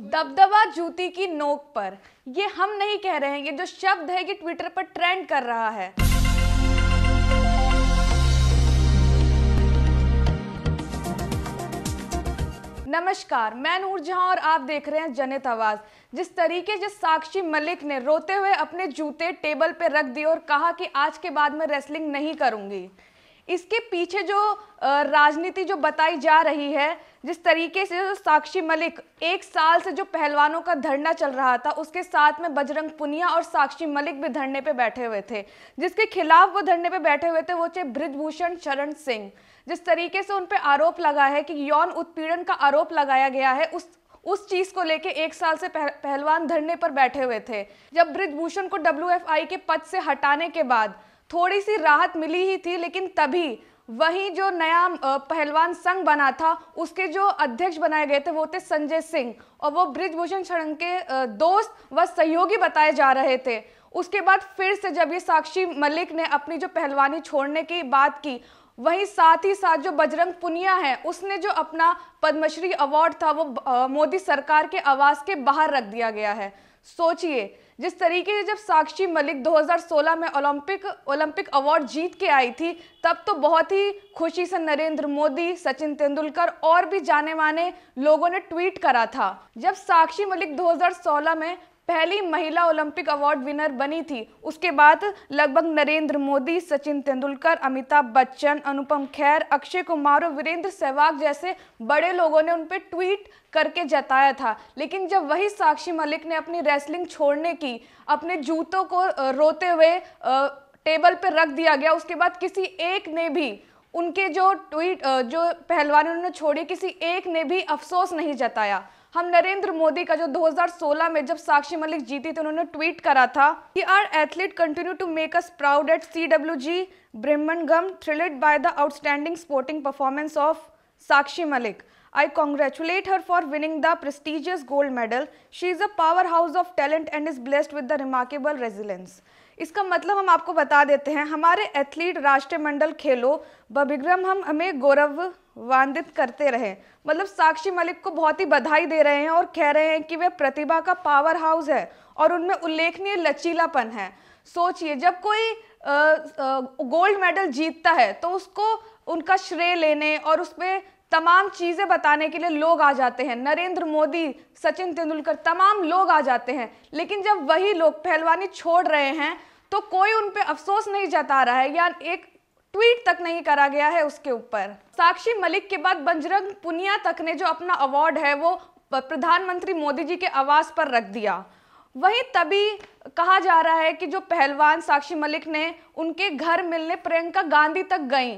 दबदबा जूती की नोक पर ये हम नहीं कह रहे हैं ये जो शब्द है ये ट्विटर पर ट्रेंड कर रहा है नमस्कार मैं नूर जहां और आप देख रहे हैं जनित आवाज जिस तरीके से साक्षी मलिक ने रोते हुए अपने जूते टेबल पर रख दिए और कहा कि आज के बाद मैं रेसलिंग नहीं करूंगी इसके पीछे जो राजनीति जो बताई जा रही है जिस तरीके से जो साक्षी मलिक एक साल से जो पहलवानों का धरना चल रहा था उसके साथ में बजरंग पुनिया और साक्षी मलिक भी धरने पे बैठे हुए थे जिसके खिलाफ वो धरने पे बैठे हुए थे वो थे ब्रिजभूषण शरण सिंह जिस तरीके से उन पर आरोप लगा है कि यौन उत्पीड़न का आरोप लगाया गया है उस उस चीज को लेके एक साल से पह, पहलवान धरने पर बैठे हुए थे जब ब्रिजभूषण को डब्ल्यू के पद से हटाने के बाद थोड़ी सी राहत मिली ही थी लेकिन तभी वहीं जो नया पहलवान संघ बना था उसके जो अध्यक्ष बनाए गए थे वो थे संजय सिंह और वो ब्रिजभूषण शरण के दोस्त व सहयोगी बताए जा रहे थे उसके बाद फिर से जब ये साक्षी मलिक ने अपनी जो पहलवानी छोड़ने की बात की वहीं साथ ही साथ जो बजरंग पुनिया है उसने जो अपना पद्मश्री अवार्ड था वो मोदी सरकार के आवास के बाहर रख दिया गया है सोचिए जिस तरीके से जब साक्षी मलिक 2016 में ओलंपिक ओलंपिक अवार्ड जीत के आई थी तब तो बहुत ही खुशी से नरेंद्र मोदी सचिन तेंदुलकर और भी जाने माने लोगों ने ट्वीट करा था जब साक्षी मलिक 2016 में पहली महिला ओलंपिक अवार्ड विनर बनी थी उसके बाद लगभग नरेंद्र मोदी सचिन तेंदुलकर अमिताभ बच्चन अनुपम खैर अक्षय कुमार और वीरेंद्र सहवाग जैसे बड़े लोगों ने उन पर ट्वीट करके जताया था लेकिन जब वही साक्षी मलिक ने अपनी रेसलिंग छोड़ने की अपने जूतों को रोते हुए टेबल पर रख दिया गया उसके बाद किसी एक ने भी उनके जो ट्वीट जो पहलवान उन्होंने छोड़ी किसी एक ने भी अफसोस नहीं जताया हम नरेंद्र मोदी का जो 2016 में जब साक्षी मलिक जीती थी उन्होंने ट्वीट करा था कि our athlete continue to make us proud at C W G गम thrilled by the outstanding sporting performance of Sakshi Malik I congratulate her for winning the prestigious gold medal. She is a powerhouse of talent and is blessed with the remarkable resilience. इसका मतलब हम आपको बता देते हैं हमारे athlete राष्ट्रीय मंडल खेलों बबिग्रम हम हमें गौरवान्वित करते रहे मतलब साक्षी मलिक को बहुत ही बधाई दे रहे हैं और कह रहे हैं कि वे प्रतिभा का पावर हाउस है और उनमें उल्लेखनीय लचीलापन है सोचिए जब कोई गोल्ड मेडल जीतता है तो उसको उनका श्रेय लेने और उसमें तमाम चीज़ें बताने के लिए लोग आ जाते हैं नरेंद्र मोदी सचिन तेंदुलकर तमाम लोग आ जाते हैं लेकिन जब वही लोग पहलवानी छोड़ रहे हैं तो कोई उन पर अफसोस नहीं जता रहा है या एक ट्वीट तक नहीं करा गया है उसके ऊपर साक्षी मलिक के बाद बजरंग पुनिया तक ने जो अपना अवार्ड है वो प्रधानमंत्री मोदी जी के आवास पर रख दिया वहीं तभी कहा जा रहा है कि जो पहलवान साक्षी मलिक ने उनके घर मिलने प्रियंका गांधी तक गई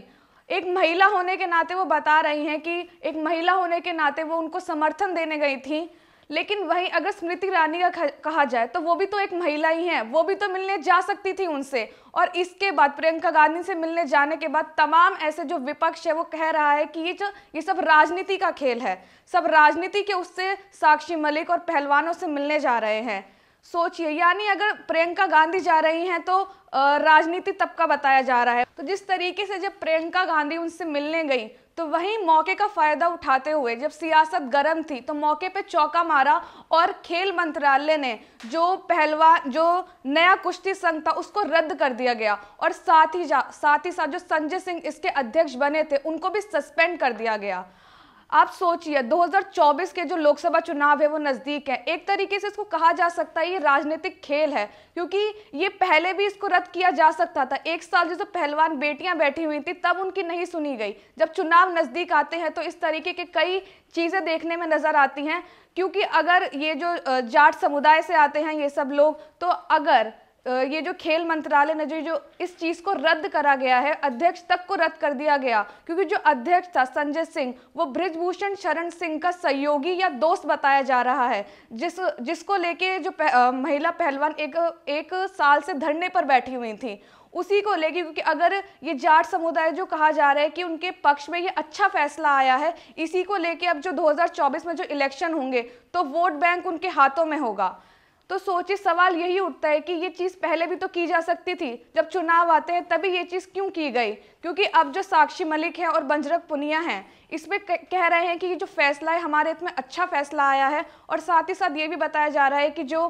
एक महिला होने के नाते वो बता रही हैं कि एक महिला होने के नाते वो उनको समर्थन देने गई थी लेकिन वहीं अगर स्मृति ईरानी का कहा जाए तो वो भी तो एक महिला ही हैं वो भी तो मिलने जा सकती थी उनसे और इसके बाद प्रियंका गांधी से मिलने जाने के बाद तमाम ऐसे जो विपक्ष है वो कह रहा है कि ये जो ये सब राजनीति का खेल है सब राजनीति के उससे साक्षी मलिक और पहलवानों से मिलने जा रहे हैं सोचिए यानी अगर प्रियंका गांधी जा रही हैं तो राजनीति तबका बताया जा रहा है तो जिस तरीके से जब प्रियंका गांधी उनसे मिलने गई तो वहीं मौके का फायदा उठाते हुए जब सियासत गर्म थी तो मौके पे चौका मारा और खेल मंत्रालय ने जो पहलवान जो नया कुश्ती संघ था उसको रद्द कर दिया गया और साथ ही जा साथ ही साथ जो संजय सिंह इसके अध्यक्ष बने थे उनको भी सस्पेंड कर दिया गया आप सोचिए 2024 के जो लोकसभा चुनाव है वो नज़दीक है एक तरीके से इसको कहा जा सकता है ये राजनीतिक खेल है क्योंकि ये पहले भी इसको रद्द किया जा सकता था एक साल जो तो पहलवान बेटियां बैठी हुई थी तब उनकी नहीं सुनी गई जब चुनाव नज़दीक आते हैं तो इस तरीके के कई चीज़ें देखने में नज़र आती हैं क्योंकि अगर ये जो जाट समुदाय से आते हैं ये सब लोग तो अगर ये जो खेल मंत्रालय ने जो जो इस चीज़ को रद्द करा गया है अध्यक्ष तक को रद्द कर दिया गया क्योंकि जो अध्यक्ष था संजय सिंह वो ब्रिजभूषण शरण सिंह का सहयोगी या दोस्त बताया जा रहा है जिस जिसको लेके जो पह, आ, महिला पहलवान एक एक साल से धरने पर बैठी हुई थी उसी को लेके क्योंकि अगर ये जाट समुदाय जो कहा जा रहा है कि उनके पक्ष में ये अच्छा फैसला आया है इसी को लेके अब जो 2024 में जो इलेक्शन होंगे तो वोट बैंक उनके हाथों में होगा तो सोचिए सवाल यही उठता है कि ये चीज़ पहले भी तो की जा सकती थी जब चुनाव आते हैं तभी ये चीज़ क्यों की गई क्योंकि अब जो साक्षी मलिक है और बंजरक पुनिया है इसमें कह रहे हैं कि ये जो फैसला है हमारे इसमें अच्छा फैसला आया है और साथ ही साथ ये भी बताया जा रहा है कि जो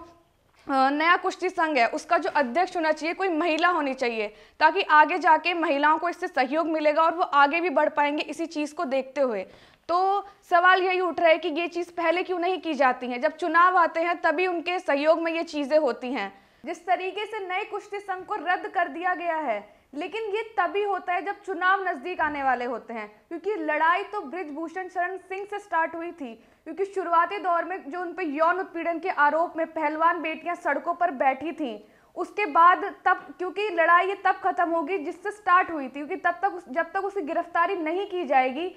नया कुश्ती संघ है उसका जो अध्यक्ष होना चाहिए कोई महिला होनी चाहिए ताकि आगे जाके महिलाओं को इससे सहयोग मिलेगा और वो आगे भी बढ़ पाएंगे इसी चीज़ को देखते हुए तो सवाल यही उठ रहा है कि ये चीज़ पहले क्यों नहीं की जाती है जब चुनाव आते हैं तभी उनके सहयोग में ये चीज़ें होती हैं जिस तरीके से नए कुश्ती संघ को रद्द कर दिया गया है लेकिन ये तभी होता है जब चुनाव नज़दीक आने वाले होते हैं क्योंकि लड़ाई तो ब्रिजभूषण शरण सिंह से स्टार्ट हुई थी क्योंकि शुरुआती दौर में जो उन पर यौन उत्पीड़न के आरोप में पहलवान बेटियां सड़कों पर बैठी थी उसके बाद तब क्योंकि लड़ाई ये तब खत्म होगी जिससे स्टार्ट हुई थी क्योंकि तब तक जब तक उसकी गिरफ्तारी नहीं की जाएगी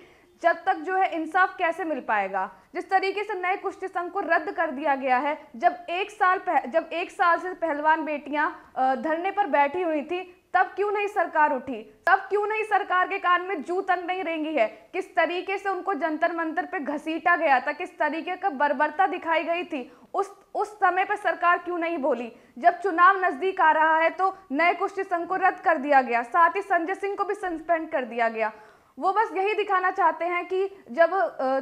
जब तक जो है इंसाफ कैसे मिल पाएगा जिस तरीके से नए कुश्ती संघ को रद्द कर दिया गया है जब एक साल जब एक साल से पहलवान बेटियां धरने पर बैठी हुई थी तब क्यों नहीं सरकार उठी तब क्यों नहीं सरकार के कान में जू तक नहीं रेंगी है किस तरीके से उनको जंतर मंतर पे घसीटा गया था किस तरीके का बर्बरता दिखाई गई थी उस उस समय पर सरकार क्यों नहीं बोली जब चुनाव नजदीक आ रहा है तो नए कुश्ती संघ को रद्द कर दिया गया साथ ही संजय सिंह को भी सस्पेंड कर दिया गया वो बस यही दिखाना चाहते हैं कि जब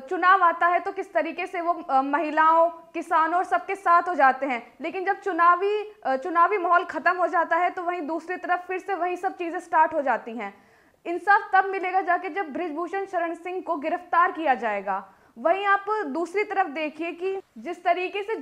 चुनाव आता है तो किस तरीके से वो महिलाओं किसानों और सबके साथ हो जाते हैं लेकिन जब चुनावी चुनावी माहौल ख़त्म हो जाता है तो वहीं दूसरी तरफ फिर से वही सब चीज़ें स्टार्ट हो जाती हैं इंसाफ तब मिलेगा जाके जब ब्रिजभूषण शरण सिंह को गिरफ्तार किया जाएगा वहीं आप दूसरी तरफ देखिए कि जिस तरीके से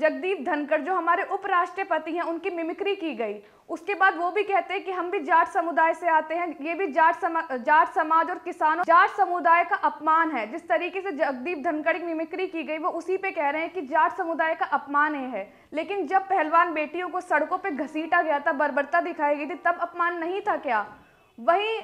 जगदीप धनखड़ जो हमारे उपराष्ट्रपति हैं उनकी मिमिक्री की गई उसके बाद वो भी कहते हैं कि हम भी जाट समुदाय से आते हैं ये भी जाट समा जाट समाज और किसानों जाट समुदाय का अपमान है जिस तरीके से जगदीप धनखड़ की मिमिक्री की गई वो उसी पे कह रहे हैं कि जाट समुदाय का अपमान ये है लेकिन जब पहलवान बेटियों को सड़कों पर घसीटा गया था बर्बरता दिखाई गई थी तब अपमान नहीं था क्या वहीं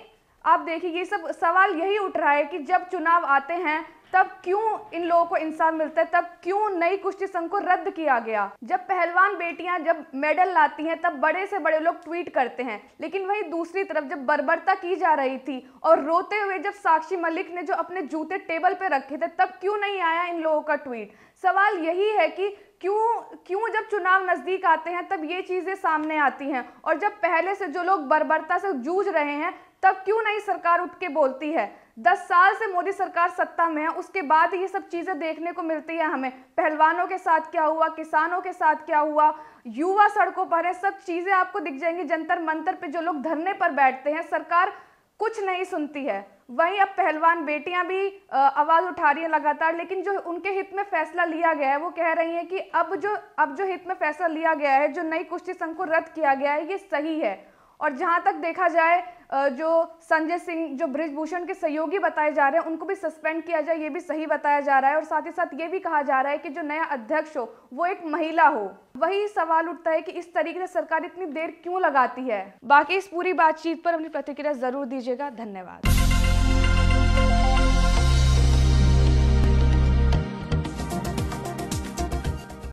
आप देखिए ये सब सवाल यही उठ रहा है कि जब चुनाव आते हैं तब क्यों इन लोगों को इंसाफ मिलता है तब क्यों नई कुश्ती संघ को रद्द किया गया जब पहलवान बेटियां जब मेडल लाती हैं तब बड़े से बड़े लोग ट्वीट करते हैं लेकिन वही दूसरी तरफ जब बर्बरता की जा रही थी और रोते हुए जब साक्षी मलिक ने जो अपने जूते टेबल पर रखे थे तब क्यों नहीं आया इन लोगों का ट्वीट सवाल यही है कि क्यों क्यों जब चुनाव नज़दीक आते हैं तब ये चीज़ें सामने आती हैं और जब पहले से जो लोग बर्बरता से जूझ रहे हैं तब क्यों नहीं सरकार उठ के बोलती है दस साल से मोदी सरकार सत्ता में है उसके बाद ये सब चीज़ें देखने को मिलती है हमें पहलवानों के साथ क्या हुआ किसानों के साथ क्या हुआ युवा सड़कों पर है सब चीज़ें आपको दिख जाएंगी जंतर मंतर पे जो लोग धरने पर बैठते हैं सरकार कुछ नहीं सुनती है वहीं अब पहलवान बेटियां भी आवाज़ उठा रही है लगातार लेकिन जो उनके हित में फैसला लिया गया है वो कह रही है कि अब जो अब जो हित में फैसला लिया गया है जो नई कुश्ती संघ को रद्द किया गया है ये सही है और जहाँ तक देखा जाए जो संजय सिंह जो ब्रिजभूषण के सहयोगी बताए जा रहे हैं उनको भी सस्पेंड किया जाए ये भी सही बताया जा रहा है और साथ ही साथ ये भी कहा जा रहा है कि जो नया अध्यक्ष हो वो एक महिला हो वही सवाल उठता है कि इस तरीके से सरकार इतनी देर क्यों लगाती है बाकी इस पूरी बातचीत पर अपनी प्रतिक्रिया जरूर दीजिएगा धन्यवाद